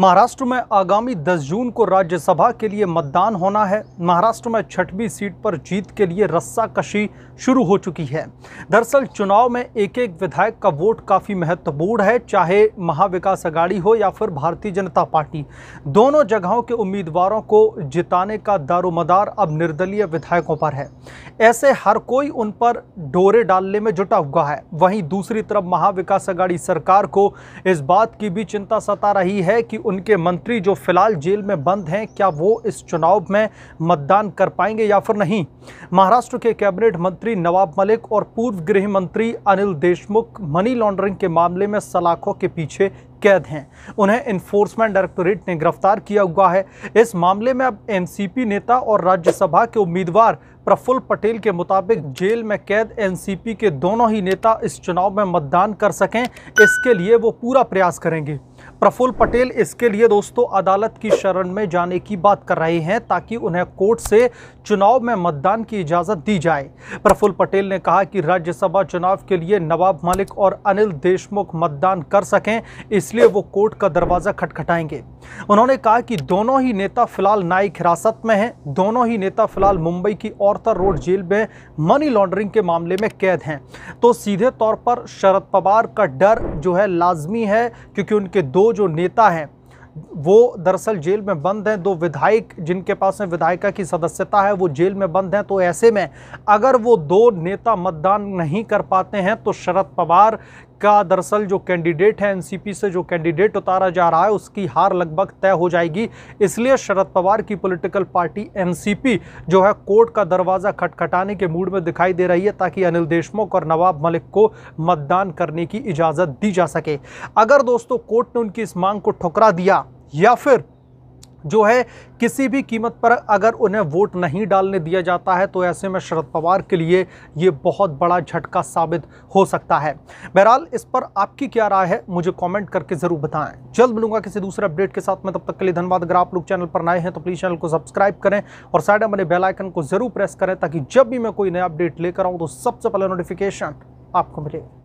महाराष्ट्र में आगामी 10 जून को राज्यसभा के लिए मतदान होना है महाराष्ट्र में छठवीं सीट पर जीत के लिए रस्सा कशी शुरू हो चुकी है दरअसल चुनाव में एक एक विधायक का वोट काफ़ी महत्वपूर्ण है चाहे महाविकास अघाड़ी हो या फिर भारतीय जनता पार्टी दोनों जगहों के उम्मीदवारों को जिताने का दारोमदार अब निर्दलीय विधायकों पर है ऐसे हर कोई उन पर डोरे डालने में जुटा हुआ है वहीं दूसरी तरफ महाविकास अघाड़ी सरकार को इस बात की भी चिंता सता रही है कि उनके मंत्री जो फिलहाल जेल में बंद हैं क्या वो इस चुनाव में मतदान कर पाएंगे या फिर नहीं महाराष्ट्र के कैबिनेट मंत्री नवाब मलिक और पूर्व गृह मंत्री अनिल देशमुख मनी लॉन्ड्रिंग के मामले में सलाखों के पीछे कैद हैं उन्हें इन्फोर्समेंट डायरेक्टोरेट ने गिरफ्तार किया हुआ है इस मामले में अब एनसीपी नेता और राज्यसभा के उम्मीदवार प्रफुल्ल पटेल के मुताबिक जेल में कैद एनसीपी के दोनों ही नेता इस चुनाव में मतदान कर सकें इसके लिए वो पूरा प्रयास करेंगे प्रफुल्ल पटेल इसके लिए दोस्तों अदालत की शरण में जाने की बात कर रहे हैं ताकि उन्हें कोर्ट से चुनाव में मतदान की इजाज़त दी जाए प्रफुल्ल पटेल ने कहा कि राज्यसभा चुनाव के लिए नवाब मलिक और अनिल देशमुख मतदान कर सकें इसलिए वो कोर्ट का दरवाज़ा खटखटाएंगे उन्होंने कहा कि दोनों ही नेता फिलहाल न्यायिक हिरासत में हैं दोनों ही नेता फिलहाल मुंबई की औरतर रोड जेल में मनी लॉन्ड्रिंग के मामले में कैद हैं तो सीधे तौर पर शरद पवार का डर जो है लाजमी है क्योंकि उनके दो जो नेता हैं वो दरअसल जेल में बंद हैं दो विधायक जिनके पास में विधायिका की सदस्यता है वो जेल में बंद हैं तो ऐसे में अगर वो दो नेता मतदान नहीं कर पाते हैं तो शरद पवार का दरअसल जो कैंडिडेट है एनसीपी से जो कैंडिडेट उतारा जा रहा है उसकी हार लगभग तय हो जाएगी इसलिए शरद पवार की पॉलिटिकल पार्टी एनसीपी जो है कोर्ट का दरवाज़ा खटखटाने के मूड में दिखाई दे रही है ताकि अनिल देशमुख और नवाब मलिक को मतदान करने की इजाज़त दी जा सके अगर दोस्तों कोर्ट ने उनकी इस मांग को ठुकरा दिया या फिर जो है किसी भी कीमत पर अगर उन्हें वोट नहीं डालने दिया जाता है तो ऐसे में शरद पवार के लिए ये बहुत बड़ा झटका साबित हो सकता है बहरहाल इस पर आपकी क्या राय है मुझे कमेंट करके ज़रूर बताएं जल्द मिलूंगा किसी दूसरे अपडेट के साथ मैं तब तक के लिए धन्यवाद अगर आप लोग चैनल पर नए हैं तो प्लीज़ चैनल को सब्सक्राइब करें और साइड में बने बेलाइकन को ज़रूर प्रेस करें ताकि जब भी मैं कोई नया अपडेट लेकर आऊँ तो सबसे पहले नोटिफिकेशन आपको मिले